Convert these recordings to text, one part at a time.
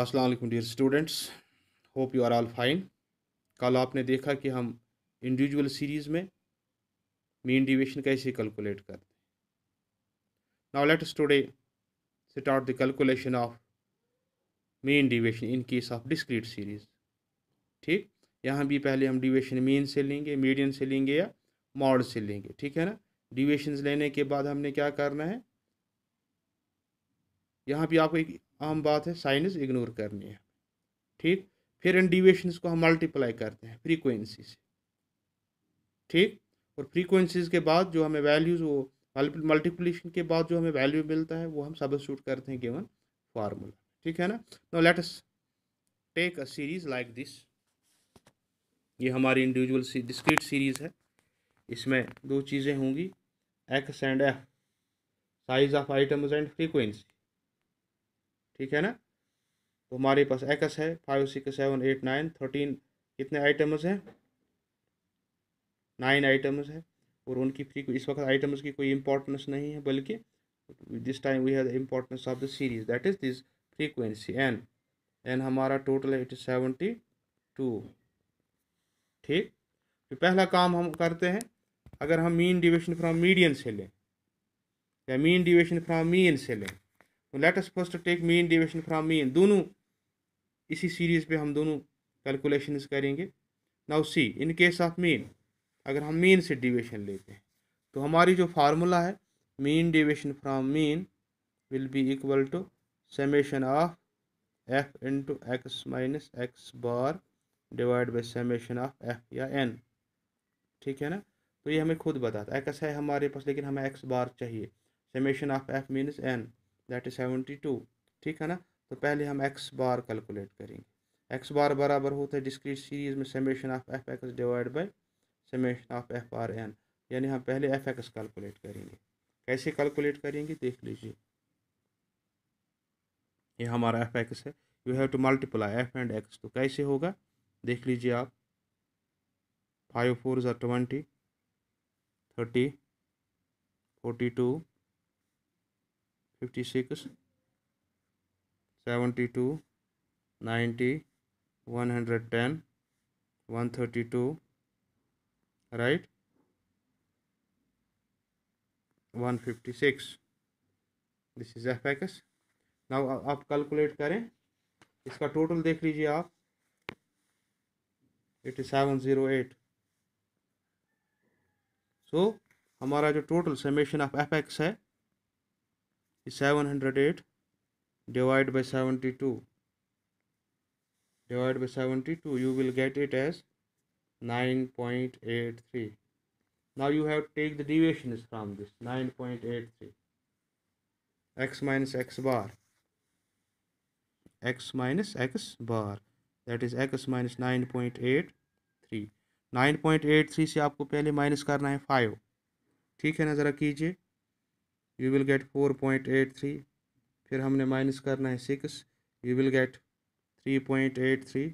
अस्सलाम वालेकुम dear students hope you are all fine कल आपने देखा कि हम इंडिविजुअल सीरीज़ में मीन डिविएशन कैसे कैलकुलेट करते हैं now let today start the calculation of mean deviation in case of discrete series ठीक यहाँ भी पहले हम डिविएशन मीन से लेंगे मीडियन से लेंगे या मॉड से लेंगे ठीक है ना डिविएशन लेने के बाद हमने क्या करना है यहाँ भी आपको एक आम बात है साइनस इग्नोर करनी है ठीक फिर इन को हम मल्टीप्लाई करते हैं फ्रीक्वेंसी से ठीक और फ्रीक्वेंसीज के बाद जो हमें वैल्यूज़ वो मल्टीप्लीशन के बाद जो हमें वैल्यू मिलता है वो हम सब्सिट्यूट करते हैं गिवन फार्मूला ठीक है ना no let us take a series like this ये हमारी इंडिविजुअल डिस्क्रीट सीरीज़ है इसमें दो चीज़ें होंगी X and F size of items and frequency ठीक है ना तो हमारे पास एक्स है five six seven eight nine thirteen कितने आइटम्स हैं नाइन आइटम्स हैं और उनकी फ्री इस वक्त आइटम्स की कोई इंपॉर्टेंस नहीं है बल्कि this time we have the importance of the series that is this frequency N N हमारा टोटल है इट इज सेवेंटी टू ठीक तो पहला काम हम करते हैं अगर हम मीन डिवेशन फ्रॉम मीडियन से लें या मीन डिवेशन फ्रॉम मीन से लें तो let us first take mean deviation from mean दोनों इसी सीरीज़ पे हम दोनों कैलकुलेशन करेंगे now see in case of mean अगर हम मीन से डिवेशन लेते हैं तो हमारी जो फार्मूला है mean deviation from mean will be equal to summation of F into X minus X bar divide by summation of F या एन ठीक है ना तो ये हमें खुद बताता है एक्स है हमारे पास लेकिन हमें एक्स बार चाहिए summation of F means N that is seventy two ठीक है ना तो पहले हम एक्स बार कैलकुलेट करेंगे एक्स बार बराबर होता है डिस्क्रीट सीरीज़ में summation of F X divide by summation of F or N यानी हम पहले एफ एक्स कैलकुलेट करेंगे कैसे कैलकुलेट करेंगे देख लीजिए ये हमारा एफ एक्स है you have to multiply F and X तो कैसे होगा देख लीजिए आप फाइव फोर जो twenty thirty forty two fifty six seventy two ninety one hundred ten one thirty two right one fifty six this is F X now आप calculate करें इसका टोटल देख लीजिए आप eighty seven zero eight so हमारा जो total summation of F X है seven hundred eight divide by seventy two divide by seventy two you will get it as nine point eight three nine point eight three X minus X bar X minus X bar that is X minus nine point eight three nine point eight three से आपको पहले minus करना है five ठीक है ना ज़रा कीजिए you will get four point eight three फिर हमने माइनस करना है six you will get three point eight three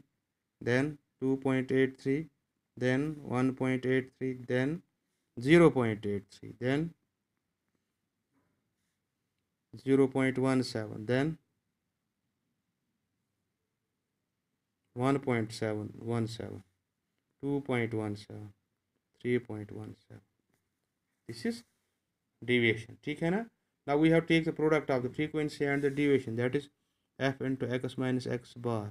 then two point eight three then one point eight three then zero point eight three then zero point one seven then one point seven one seven two point one seven three point one seven this is deviation ठीक है ना ना we have take the product of the frequency and the deviation that is F into X minus X bar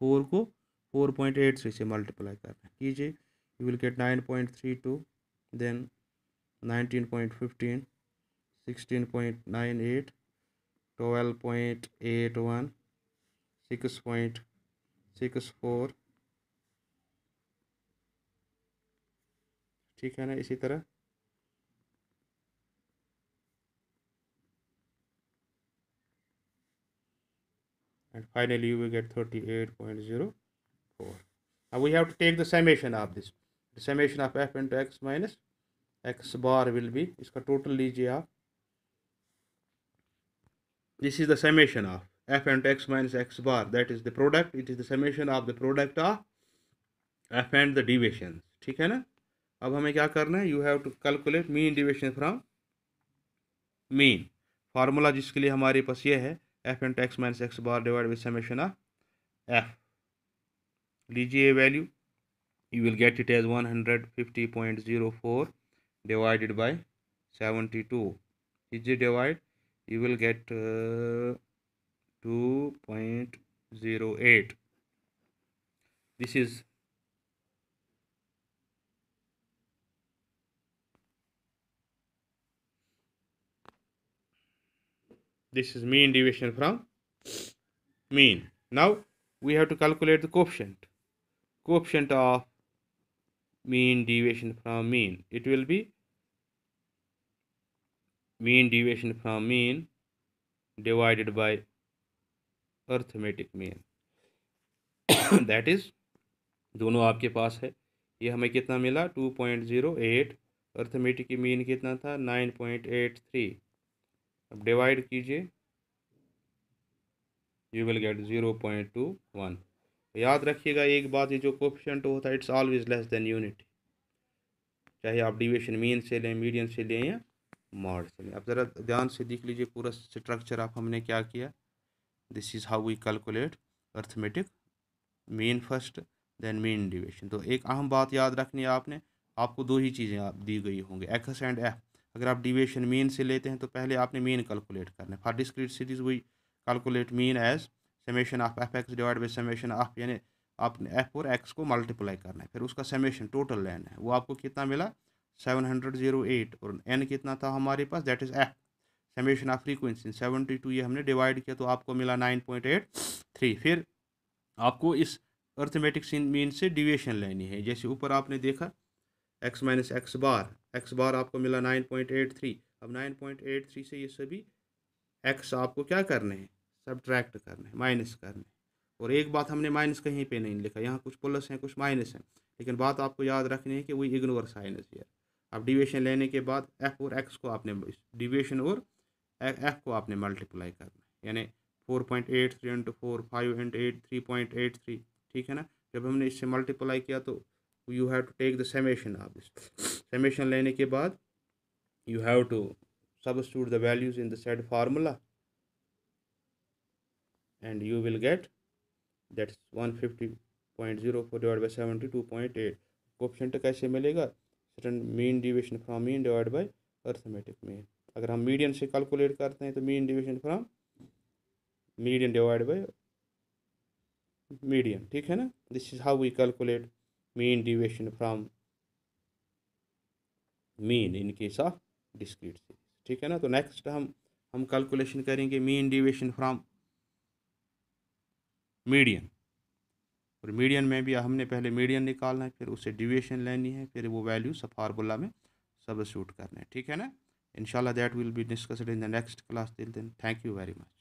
four को four point eight से इसे multiply करना कीजिए you will get nine point three two then nineteen point fifteen sixteen point nine eight twelve point eight one six point six four ठीक है ना इसी तरह finally we get 38.04 now we have to take the summation of this the summation of f into x minus x bar will be इसका total lijiye aap this is the summation of f into x minus x bar that is the product it is the summation of the product of f and the deviations ठीक है ना अब हमें क्या करना है you have to calculate mean deviation from mean formula जिसके लिए हमारे पास ये है F into X minus X bar divide with summation of F लीजिए value you will get it as one hundred fifty point zero four divided by seventy two is divide you will get two point zero eight this is this is mean deviation from mean now we have to calculate the coefficient coefficient of mean deviation from mean it will be mean deviation from mean divided by arithmetic mean that is दोनों आपके पास है ये हमें कितना मिला two point zero eight arithmetic mean कितना था nine point eight three अब डिवाइड कीजिए you will get zero point two one याद रखिएगा एक बात ये जो कोफिशेंट होता है it's always less than unit चाहे आप डिवेशन मीन से लें मीडियम से लें या मॉड से लें अब ज़रा ध्यान से देख लीजिए पूरा स्ट्रक्चर आप हमने क्या किया this is how we calculate arithmetic mean first then mean deviation तो एक अहम बात याद रखनी है आपने आपको दो ही चीज़ें आप दी गई होंगी एक्स एंड एफ अगर आप डिविएशन मीन से लेते हैं तो पहले आपने मीन कैलकुलेट करना है for discrete series we calculate mean as summation of F X divide by summation of यानी आपने एफ और एक्स को मल्टीप्लाई करना है फिर उसका समेशन टोटल लेना है वो आपको कितना मिला सेवन हंड्रेड जीरो एट और एन कितना था हमारे पास that is F summation of frequency seventy two ये हमने डिवाइड किया तो आपको मिला नाइन पॉइंट एट थ्री फिर आपको इस अर्थमेटिक मीन से डिविएशन लेनी है जैसे ऊपर आपने देखा X minus X bar X bar आपको मिला नाइन पॉइंट एट थ्री अब नाइन पॉइंट एट थ्री से ये सभी एक्स आपको क्या करने हैं सब्ट्रैक्ट करने हैं माइनस करने और एक बात हमने माइनस कहीं पे नहीं लिखा यहाँ कुछ प्लस हैं कुछ माइनस हैं लेकिन बात आपको याद रखनी है कि वही इग्नोर साइन इज हियर अब डिविएशन लेने के बाद एफ और एक्स को आपने डिविएशन और एफ को आपने मल्टीप्लाई करना है यानी four point eight three into four five into eight three point eight three ठीक है ना जब हमने इससे मल्टीप्लाई किया तो you have to take the summation of this summation लेने के बाद you have to substitute the values in the set formula and you will get that one fifty point zero four divide by seventy two point eight quotient कैसे मिलेगा सटन mean deviation from mean divide by arithmetic mean अगर हम median से calculate करते हैं तो mean deviation from median divide by median ठीक है ना this is how we calculate mean deviation from mean in case of discrete series ठीक है ना तो नेक्स्ट हम हम कैलकुलेशन करेंगे मीन डिविएशन फ्रॉम मीडियन और मीडियन में भी हमने पहले मीडियन निकालना है फिर उसे डिविएशन लेनी है फिर वो वैल्यू सब फार्मूला में सब सूट करना है ठीक है ना इनशाला that will be discussed in the next class दिल दिन थैंक यू वेरी मच